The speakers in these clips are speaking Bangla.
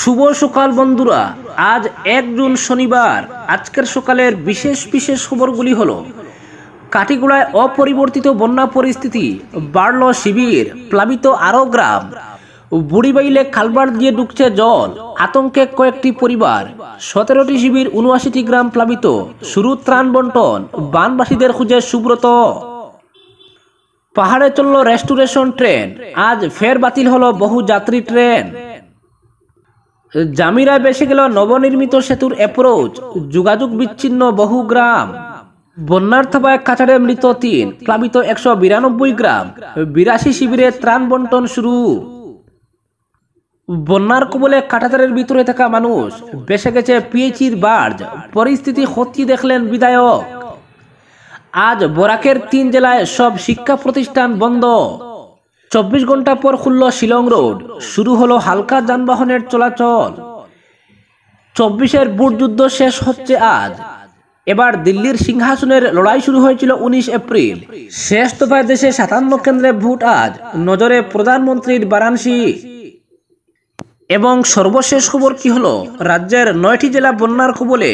শুভ সকাল বন্ধুরা আজ এক জুন শনিবার আজকের সকালের বিশেষ বিশেষ খবরগুলি হল কাটিগুড়ায় অপরিবর্তিত বন্যা পরিস্থিতি বাড়ল শিবির প্লাবিত আরও গ্রাম বুড়িবাইলে খালবার দিয়ে ডুকছে জল আতঙ্কে কয়েকটি পরিবার সতেরোটি শিবির উনআশিটি গ্রাম প্লাবিত শুরু ত্রাণ বন্টন বানবাসীদের খুঁজে সুব্রত পাহাড়ে চলল রেস্টুরেশন ট্রেন আজ ফের বাতিল হলো বহু যাত্রী ট্রেন জামিরায় বেসে গেল নবনির্মিত সেতুর অ্যাপ্রোচ যোগাযোগ বিচ্ছিন্ন বহু গ্রাম বন্যার থাপায় কাছাড়ে মৃত তিন প্লাবিত একশো বিরানব্বই গ্রাম বিরাশি শিবিরে ত্রাণ বন্টন শুরু বন্যার কবলে কাটাতারের ভিতরে থাকা মানুষ বেসে গেছে পিএইচির বার্জ পরিস্থিতি হতি দেখলেন বিধায়ক আজ বরাকের তিন জেলায় সব শিক্ষা প্রতিষ্ঠান বন্ধ চব্বিশ ঘন্টা পর খুলল শিলং রোড শুরু হলো হালকা যানবাহনের চলাচল চব্বিশের বুট যুদ্ধ শেষ হচ্ছে আজ এবার দিল্লির সিংহাসনের লড়াই শুরু হয়েছিল উনিশ এপ্রিল শেষ দফায় দেশে সাতান্ন কেন্দ্রে ভোট আজ নজরে প্রধানমন্ত্রীর বারাণসী এবং সর্বশেষ খবর কি হলো রাজ্যের নয়টি জেলা বন্যার কবলে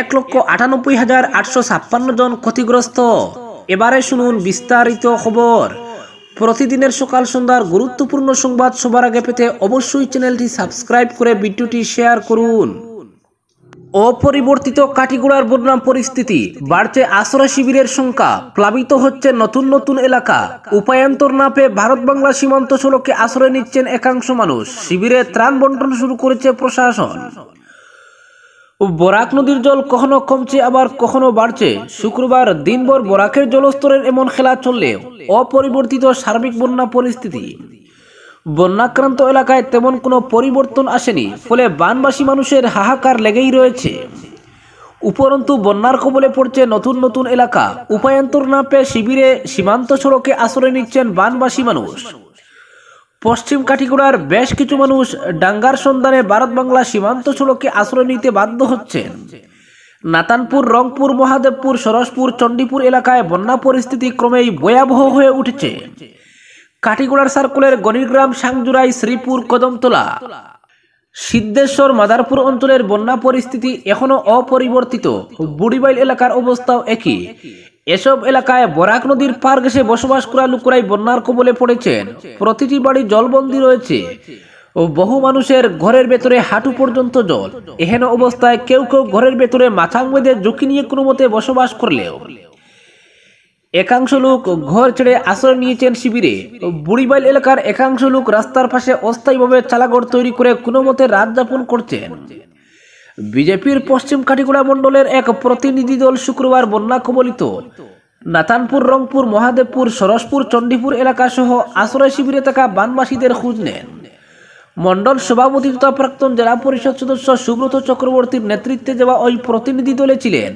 এক লক্ষ আটানব্বই হাজার আটশো ছাপ্পান্ন জন ক্ষতিগ্রস্ত এবারে শুনুন বিস্তারিত খবর প্রতিদিনের সকাল সন্ধ্যার গুরুত্বপূর্ণ সংবাদ সবার আগে পেতে অবশ্যই চ্যানেলটি সাবস্ক্রাইব করে ভিডিওটি শেয়ার করুন অপরিবর্তিত কাটিগুড়ার বদনাম পরিস্থিতি বাড়ছে আশ্রয় শিবিরের সংখ্যা প্লাবিত হচ্ছে নতুন নতুন এলাকা উপায়ান্তর না পেয়ে ভারত বাংলা সীমান্ত সড়কে আশ্রয় নিচ্ছেন একাংশ মানুষ শিবিরে ত্রাণ বন্টন শুরু করেছে প্রশাসন বরাক নদীর জল কখনো কমছে আবার কখনো বাড়ছে শুক্রবার দিনভর বরাকের জলস্তরের এমন খেলা চললে অপরিবর্তিত সার্বিক বন্যা পরিস্থিতি বন্যাক্রান্ত এলাকায় তেমন কোনো পরিবর্তন আসেনি ফলে বানবাসী মানুষের হাহাকার লেগেই রয়েছে উপরন্তু বন্যার কবলে পড়ছে নতুন নতুন এলাকা উপায়ন্তর না পেয়ে শিবিরে সীমান্ত সড়কে আশ্রয় নিচ্ছেন বানবাসী মানুষ পশ্চিম কাঠিগুড়ার বেশ কিছু মানুষ ডাঙ্গার সন্ধানে ভারত বাংলা সীমান্ত সড়কে আশ্রয় নিতে বাধ্য হচ্ছেন নাতানপুর রংপুর মহাদেবপুর সরসপুর চণ্ডীপুর এলাকায় বন্যা পরিস্থিতি ক্রমেই ভয়াবহ হয়ে উঠেছে কাটিগুড়ার সার্কুলের গণিরগ্রাম সাংজুরাই শ্রীপুর কদমতলা সিদ্ধেশ্বর মাদারপুর অঞ্চলের বন্যা পরিস্থিতি এখনও অপরিবর্তিত বুড়িবাইল এলাকার অবস্থাও একই এসব এলাকায় বরাক নদীর পার ঘেসে বসবাস করা লোকরাই বন্যার কবলে পড়েছেন প্রতিটি বাড়ি জলবন্দী রয়েছে ও বহু মানুষের ঘরের ভেতরে হাঁটু পর্যন্ত জল এহেন অবস্থায় কেউ কেউ ঘরের ভেতরে মাথাং বেঁধে ঝুঁকি নিয়ে কোনো মতে বসবাস করলেও একাংশ লোক ঘর ছেড়ে আশ্রয় নিয়েছেন শিবিরে বুড়িবাইল এলাকার একাংশ লোক রাস্তার পাশে অস্থায়ীভাবে চালাঘর তৈরি করে কোনো মতে রাত যাপন করছেন বিজেপির পশ্চিম কাটিগুড়া মণ্ডলের এক প্রতিনিধি দল শুক্রবার বন্যা কবলিত নাতানপুর রংপুর মহাদেবপুর সরসপুর চণ্ডীপুর সহ আশ্রয় শিবিরে থাকা বানবাসীদের খোঁজ নেন মণ্ডল সভাপতি তথা প্রাক্তন জেলা পরিষদ সদস্য সুব্রত চক্রবর্তীর নেতৃত্বে যাওয়া ওই প্রতিনিধি দলে ছিলেন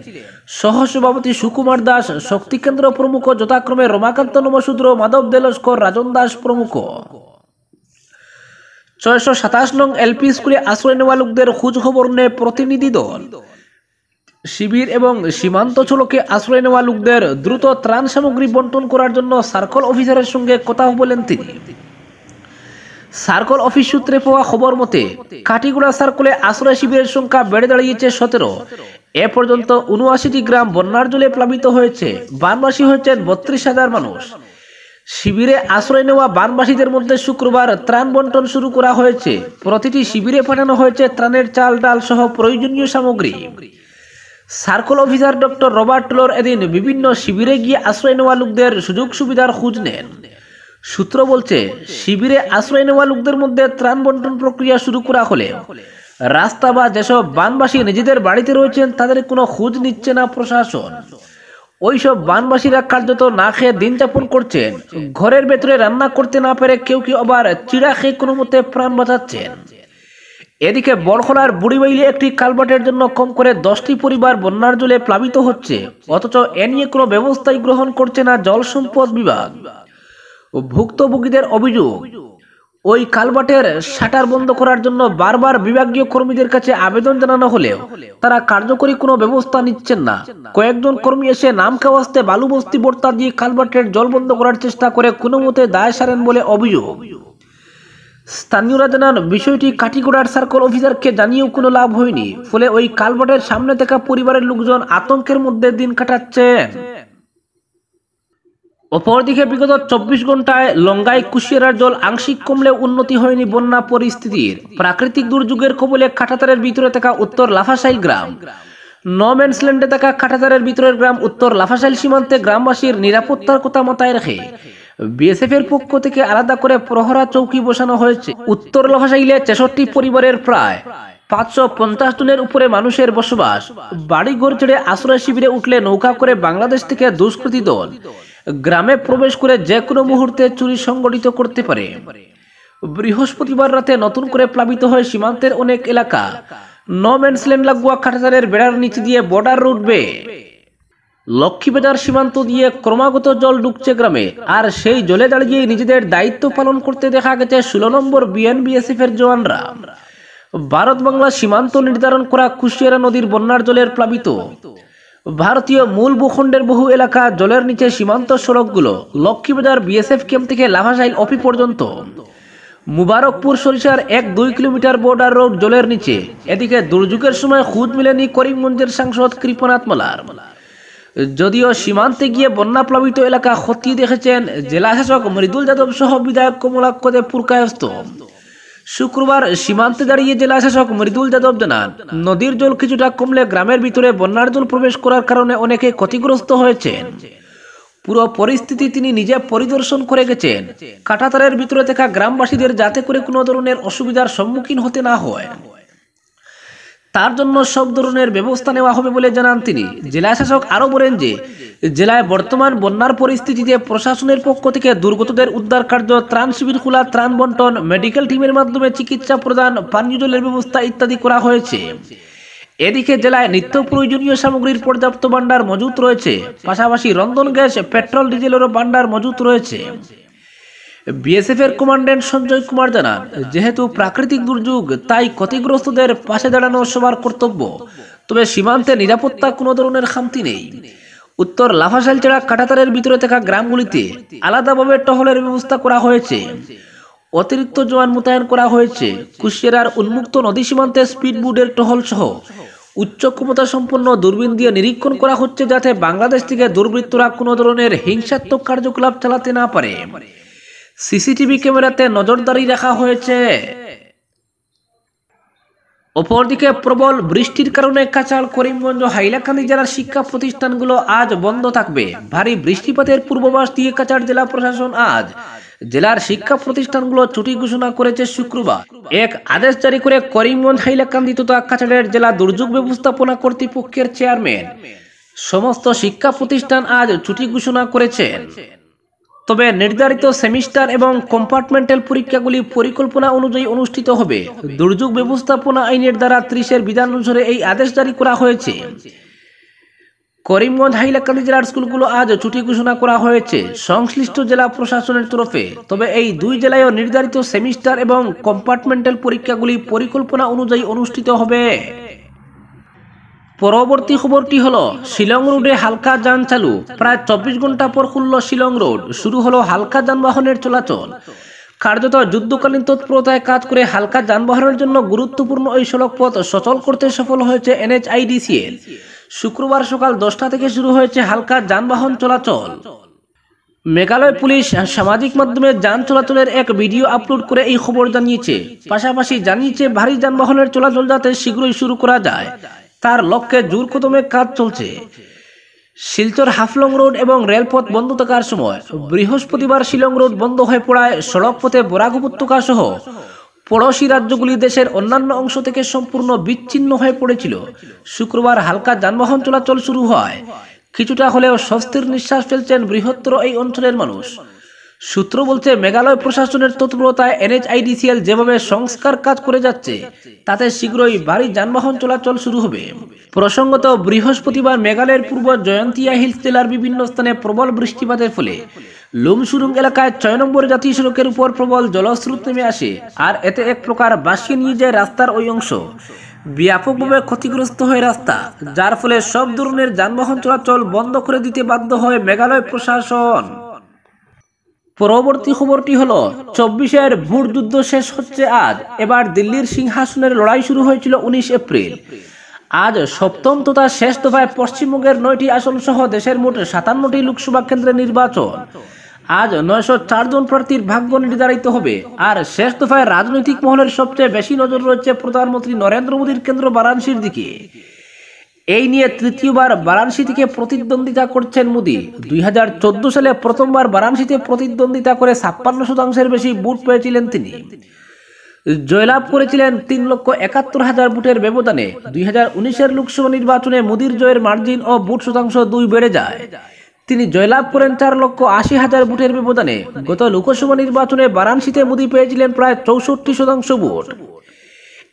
সহসভাপতি সুকুমার দাস শক্তিকেন্দ্র প্রমুখ যথাক্রমে রমাকান্ত নমসূদ্র মাধব দেলস্কর রাজন দাস প্রমুখ ছয়শো সাতাশ নং এলপি স্কুলে আশ্রয় নেওয়া লোকদের খোঁজ খবর নেয় প্রতিনিধি দল শিবির এবং সীমান্ত চলকে আশ্রয় নেওয়া লোকদের দ্রুত ত্রাণ সামগ্রী বন্টন করার জন্য সার্কল অফিসারের সঙ্গে কথা বলেন তিনি সার্কল অফিস সূত্রে পাওয়া খবর মতে কাটিগুড়া সার্কলে আশ্রয় শিবিরের সংখ্যা বেড়ে দাঁড়িয়েছে সতেরো এ পর্যন্ত উনআশিটি গ্রাম বন্যার জলে প্লাবিত হয়েছে বানবাসী হয়েছেন বত্রিশ হাজার মানুষ শিবিরে আশ্রয় নেওয়া বানবাসীদের মধ্যে শুক্রবার ত্রাণ বন্টন শুরু করা হয়েছে প্রতিটি শিবিরে পাঠানো হয়েছে ত্রাণের চাল ডাল সহ প্রয়োজনীয় সামগ্রী সার্কল অফিসার ডক্টর রবার্ট টোলর এদিন বিভিন্ন শিবিরে গিয়ে আশ্রয় নেওয়া লোকদের সুযোগ সুবিধার খোঁজ নেন সূত্র বলছে শিবিরে আশ্রয় নেওয়া লোকদের মধ্যে ত্রাণ বন্টন প্রক্রিয়া শুরু করা হলে রাস্তা বা যেসব বানবাসী নিজেদের বাড়িতে রয়েছেন তাদের কোনো খোঁজ নিচ্ছে না প্রশাসন ওইসব বানবাসীরা কার্যত না খেয়ে দিন যাপন করছেন ঘরের ভেতরে রান্না করতে না পেরে কেউ কেউ আবার চিড়া খেয়ে কোনো মতে প্রাণ বাঁচাচ্ছেন এদিকে বরখলার বুড়িবাইলে একটি কালভার্টের জন্য কম করে দশটি পরিবার বন্যার জলে প্লাবিত হচ্ছে অথচ এ নিয়ে কোনো ব্যবস্থাই গ্রহণ করছে না জল সম্পদ বিভাগ ভুক্তভোগীদের অভিযোগ ওই কালবাটের শাটার বন্ধ করার জন্য বারবার বিভাগীয় কর্মীদের কাছে আবেদন জানানো হলেও তারা কার্যকরী কোনো ব্যবস্থা নিচ্ছেন না কয়েকজন কর্মী এসে নাম খাওয়াস্তে বালু বস্তি বর্তা দিয়ে কালবাটের জল বন্ধ করার চেষ্টা করে কোনো মতে দায় সারেন বলে অভিযোগ স্থানীয়রা জানান বিষয়টি কাটিগোড়ার সার্কল অফিসারকে জানিয়েও কোনো লাভ হয়নি ফলে ওই কালবাটের সামনে থাকা পরিবারের লোকজন আতঙ্কের মধ্যে দিন কাটাচ্ছেন অপরদিকে বিগত চব্বিশ ঘন্টায় লঙ্গায় কুশিয়ারার জল আংশিক কমলে উন্নতি হয়নি বন্যা পরিস্থিতির প্রাকৃতিক দুর্যোগের কবলে কাঠাতারের ভিতরে থাকা উত্তর লাফাশাইল গ্রাম নমেন্সল্যান্ডে থাকা কাঠাতারের ভিতরের গ্রাম উত্তর লাফাশাইল সীমান্তে গ্রামবাসীর নিরাপত্তার কথা মাথায় রেখে বিএসএফ এর পক্ষ থেকে আলাদা করে প্রহরা চৌকি বসানো হয়েছে উত্তর লাফাশাইলে ছেষট্টি পরিবারের প্রায় পাঁচশো পঞ্চাশ জনের উপরে মানুষের বসবাস বাড়িঘর ছেড়ে আশ্রয় শিবিরে উঠলে নৌকা করে বাংলাদেশ থেকে দুষ্কৃতি দল গ্রামে প্রবেশ করে যে কোনো মুহূর্তে চুরি সংগঠিত করতে পারে বৃহস্পতিবার রাতে নতুন করে প্লাবিত হয় সীমান্তের অনেক এলাকা নম্যান্স ল্যান্ড লাগুয়া কাটাতারের বেড়ার নিচে দিয়ে বর্ডার রুটবে বে লক্ষ্মীবাজার সীমান্ত দিয়ে ক্রমাগত জল ঢুকছে গ্রামে আর সেই জলে দাঁড়িয়ে নিজেদের দায়িত্ব পালন করতে দেখা গেছে ষোলো নম্বর বিএনবিএসএফ এর জওয়ানরা ভারত বাংলা সীমান্ত নির্ধারণ করা কুশিয়ারা নদীর বন্যার জলের প্লাবিত ভারতীয় মূল ভূখণ্ডের বহু এলাকা জলের নিচে সীমান্ত সড়কগুলো লক্ষ্মীবাজার বিএসএফ ক্যাম্প থেকে লাভাশাইল অপি পর্যন্ত মুবারকপুর সরিষার এক দুই কিলোমিটার বর্ডার রোড জলের নিচে এদিকে দুর্যোগের সময় খুঁজ মিলেনি করিমগঞ্জের সাংসদ কৃপনাথ মালার যদিও সীমান্তে গিয়ে বন্যা প্লাবিত এলাকা খতিয়ে দেখেছেন জেলাশাসক মৃদুল যাদব সহ বিধায়ক কমলাক্ষদে পুরকায়স্ত শুক্রবার সীমান্তে দাঁড়িয়ে জেলা শাসক মৃদুল যাদব জানান নদীর জল কিছুটা কমলে গ্রামের ভিতরে বন্যার জল প্রবেশ করার কারণে অনেকে ক্ষতিগ্রস্ত হয়েছেন পুরো পরিস্থিতি তিনি নিজে পরিদর্শন করে গেছেন কাটাতারের ভিতরে থাকা গ্রামবাসীদের যাতে করে কোনো ধরনের অসুবিধার সম্মুখীন হতে না হয় তার জন্য সব ধরনের ব্যবস্থা নেওয়া হবে বলে জানান তিনি জেলা শাসক আরও বলেন যে জেলায় বর্তমান বন্যার পরিস্থিতিতে প্রশাসনের পক্ষ থেকে দুর্গতদের উদ্ধার কার্য ত্রাণ শিবির খোলা ত্রাণ বন্টন মেডিকেল টিমের মাধ্যমে চিকিৎসা প্রদান পানীয় জলের ব্যবস্থা ইত্যাদি করা হয়েছে এদিকে জেলায় নিত্য প্রয়োজনীয় সামগ্রীর পর্যাপ্ত ভাণ্ডার মজুত রয়েছে পাশাপাশি রন্ধন গ্যাস পেট্রোল ডিজেলেরও ভাণ্ডার মজুত রয়েছে বিএসএফের কমান্ড্যান্ট সঞ্জয় কুমার জানান যেহেতু প্রাকৃতিক দুর্যোগ তাই ক্ষতিগ্রস্তদের পাশে দাঁড়ানো সবার কর্তব্য তবে সীমান্তে নিরাপত্তা কোনো ধরনের খামতি নেই উত্তর লাফাশাল ছাড়া কাটাতারের ভিতরে থাকা গ্রামগুলিতে আলাদাভাবে টহলের ব্যবস্থা করা হয়েছে অতিরিক্ত জোয়ান মোতায়েন করা হয়েছে কুশিয়ার উন্মুক্ত নদী সীমান্তে স্পিডবোর্ডের টহল সহ উচ্চ ক্ষমতা সম্পন্ন দূরবীন দিয়ে নিরীক্ষণ করা হচ্ছে যাতে বাংলাদেশ থেকে দুর্বৃত্তরা কোনো ধরনের হিংসাত্মক কার্যকলাপ চালাতে না পারে সিসিটিভি ক্যামেরাতে নজরদারি রাখা হয়েছে অপরদিকে প্রবল বৃষ্টির কারণে কাচাল করিমগঞ্জ হাইলাকান্দি জেলার শিক্ষা প্রতিষ্ঠানগুলো আজ বন্ধ থাকবে ভারী বৃষ্টিপাতের পূর্বাভাস দিয়ে কাচার জেলা প্রশাসন আজ জেলার শিক্ষা প্রতিষ্ঠানগুলো ছুটি ঘোষণা করেছে শুক্রবার এক আদেশ জারি করে করিমগঞ্জ হাইলাকান্দি তথা কাছাড়ের জেলা দুর্যোগ ব্যবস্থাপনা কর্তৃপক্ষের চেয়ারম্যান সমস্ত শিক্ষা প্রতিষ্ঠান আজ ছুটি ঘোষণা করেছেন তবে নির্ধারিত সেমিস্টার এবং কম্পার্টমেন্টাল পরীক্ষাগুলি পরিকল্পনা অনুযায়ী অনুষ্ঠিত হবে দুর্যোগ ব্যবস্থাপনা আইনের দ্বারা ত্রিশের বিধান অনুসারে এই আদেশ জারি করা হয়েছে করিমগঞ্জ হাইলাকান্দি জেলার স্কুলগুলো আজ ছুটি ঘোষণা করা হয়েছে সংশ্লিষ্ট জেলা প্রশাসনের তরফে তবে এই দুই জেলায়ও নির্ধারিত সেমিস্টার এবং কম্পার্টমেন্টাল পরীক্ষাগুলি পরিকল্পনা অনুযায়ী অনুষ্ঠিত হবে পরবর্তী খবরটি হলো শিলং রোডে হালকা যান চালু প্রায় চব্বিশ ঘন্টা পর খুলল শিলং রোড শুরু হলো হালকা যানবাহনের চলাচল কার্যত যুদ্ধকালীন তৎপরতায় কাজ করে হালকা যানবাহনের জন্য গুরুত্বপূর্ণ এই সড়ক পথ সচল করতে সফল হয়েছে এনএচআইডিসিএল শুক্রবার সকাল দশটা থেকে শুরু হয়েছে হালকা যানবাহন চলাচল মেঘালয় পুলিশ সামাজিক মাধ্যমে যান চলাচলের এক ভিডিও আপলোড করে এই খবর জানিয়েছে পাশাপাশি জানিয়েছে ভারী যানবাহনের চলাচল যাতে শীঘ্রই শুরু করা যায় তার লক্ষ্যে জোর কদমে কাজ চলছে শিলচর হাফলং রোড এবং রেলপথ বন্ধ থাকার সময় বৃহস্পতিবার শিলং রোড বন্ধ হয়ে পড়ায় সড়ক পথে বরাক উপত্যকা সহ পড়শি রাজ্যগুলি দেশের অন্যান্য অংশ থেকে সম্পূর্ণ বিচ্ছিন্ন হয়ে পড়েছিল শুক্রবার হালকা যানবাহন চলাচল শুরু হয় কিছুটা হলেও স্বস্তির নিঃশ্বাস ফেলছেন বৃহত্তর এই অঞ্চলের মানুষ সূত্র বলছে মেঘালয় প্রশাসনের তৎপরতায় এনএচআইডিসিএল যেভাবে সংস্কার কাজ করে যাচ্ছে তাতে শীঘ্রই ভারী যানবাহন চলাচল শুরু হবে প্রসঙ্গত বৃহস্পতিবার মেঘালয়ের পূর্ব জয়ন্তিয়া হিলস জেলার বিভিন্ন স্থানে প্রবল বৃষ্টিপাতের ফলে লুমসুরুং এলাকায় ছয় নম্বর জাতীয় সড়কের উপর প্রবল জলস্রোত নেমে আসে আর এতে এক প্রকার বাসকে নিয়ে যায় রাস্তার ওই অংশ ব্যাপকভাবে ক্ষতিগ্রস্ত হয়ে রাস্তা যার ফলে সব ধরনের যানবাহন চলাচল বন্ধ করে দিতে বাধ্য হয় মেঘালয় প্রশাসন পরবর্তী খবরটি হল চব্বিশের ভোট যুদ্ধ শেষ হচ্ছে আজ এবার দিল্লির সিংহাসনের লড়াই শুরু হয়েছিল উনিশ এপ্রিল আজ সপ্তম তথা শেষ দফায় পশ্চিমবঙ্গের নয়টি আসন সহ দেশের মোট সাতান্নটি লোকসভা কেন্দ্রে নির্বাচন আজ নয়শো জন প্রার্থীর ভাগ্য নির্ধারিত হবে আর শেষ দফায় রাজনৈতিক মহলের সবচেয়ে বেশি নজর রয়েছে প্রধানমন্ত্রী নরেন্দ্র মোদীর কেন্দ্র বারাণসীর দিকে এই নিয়ে তৃতীয়বার বারাণসী থেকে প্রতিদ্বন্দ্বিতা করছেন মোদী দুই সালে প্রথমবার বারাণসীতে প্রতিদ্বন্দ্বিতা করে ছাপ্পান্ন শতাংশের বেশি ভোট পেয়েছিলেন তিনি জয়লাভ করেছিলেন তিন লক্ষ একাত্তর হাজার ভোটের ব্যবধানে দুই হাজার উনিশের লোকসভা নির্বাচনে মোদীর জয়ের মার্জিন ও ভোট শতাংশ দুই বেড়ে যায় তিনি জয়লাভ করেন চার লক্ষ আশি হাজার ভোটের ব্যবধানে গত লোকসভা নির্বাচনে বারাণসীতে মোদী পেয়েছিলেন প্রায় চৌষট্টি শতাংশ ভোট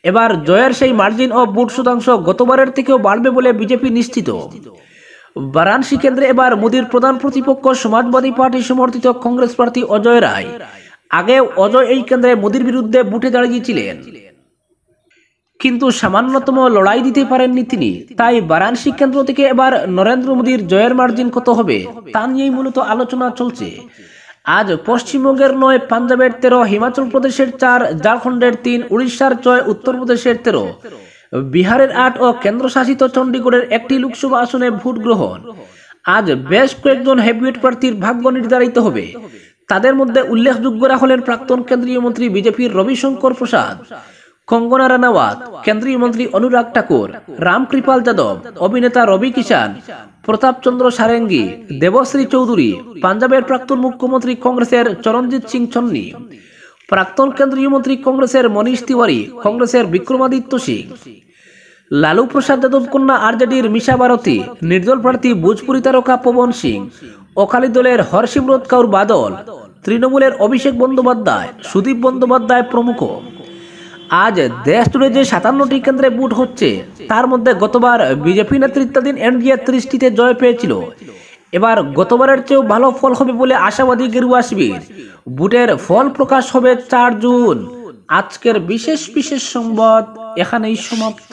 এবার জয়ের সেই মার্জিন ও বুট শতাংশ গতবারের থেকেও বাড়বে বলে বিজেপি নিশ্চিত বারাণসী কেন্দ্রে এবার মোদীর প্রধান প্রতিপক্ষ সমাজবাদী পার্টি সমর্থিত কংগ্রেস প্রার্থী অজয় রায় আগে অজয় এই কেন্দ্রে মোদীর বিরুদ্ধে বুটে দাঁড়িয়েছিলেন কিন্তু সামান্যতম লড়াই দিতে পারেননি তিনি তাই বারাণসী কেন্দ্র থেকে এবার নরেন্দ্র মোদীর জয়ের মার্জিন কত হবে তা নিয়েই মূলত আলোচনা চলছে আজ পশ্চিমবঙ্গের নয় পাঞ্জাবের তেরো হিমাচল প্রদেশের চার ঝাড়খণ্ডের তিন উড়িষ্যার ছয় উত্তরপ্রদেশের তেরো বিহারের আট ও কেন্দ্রশাসিত চণ্ডীগড়ের একটি লোকসভা আসনে ভোট গ্রহণ আজ বেশ কয়েকজন হেভিওয়েট প্রার্থীর ভাগ্য নির্ধারিত হবে তাদের মধ্যে উল্লেখযোগ্যরা হলেন প্রাক্তন কেন্দ্রীয় মন্ত্রী বিজেপির রবিশঙ্কর প্রসাদ কঙ্গনা রানাওয়াত কেন্দ্রীয় মন্ত্রী অনুরাগ ঠাকুর রামকৃপাল যাদব অভিনেতা রবি কিষান প্রতাপচন্দ্র সারেঙ্গি দেবশ্রী চৌধুরী পাঞ্জাবের প্রাক্তন মুখ্যমন্ত্রী কংগ্রেসের চরণজিৎ সিং ছন্নি প্রাক্তন কেন্দ্রীয় মন্ত্রী কংগ্রেসের মনীষ তিওয়ারি কংগ্রেসের বিক্রমাদিত্য সিং লালু প্রসাদ যাদব কন্যা আরজেডির মিশা ভারতী নির্দল প্রার্থী ভোজপুরি তারকা পবন সিং অকালি দলের হরসিমরত কাউর বাদল তৃণমূলের অভিষেক বন্দ্যোপাধ্যায় সুদীপ বন্দ্যোপাধ্যায় প্রমুখ আজ দেশ জুড়ে যে সাতান্নটি কেন্দ্রে ভোট হচ্ছে তার মধ্যে গতবার বিজেপি নেতৃত্বাধীন এনডিএ ত্রিশটিতে জয় পেয়েছিল এবার গতবারের চেয়েও ভালো ফল হবে বলে আশাবাদী গেরুয়া শিবির বুটের ফল প্রকাশ হবে চার জুন আজকের বিশেষ বিশেষ সংবাদ এখানেই সমাপ্ত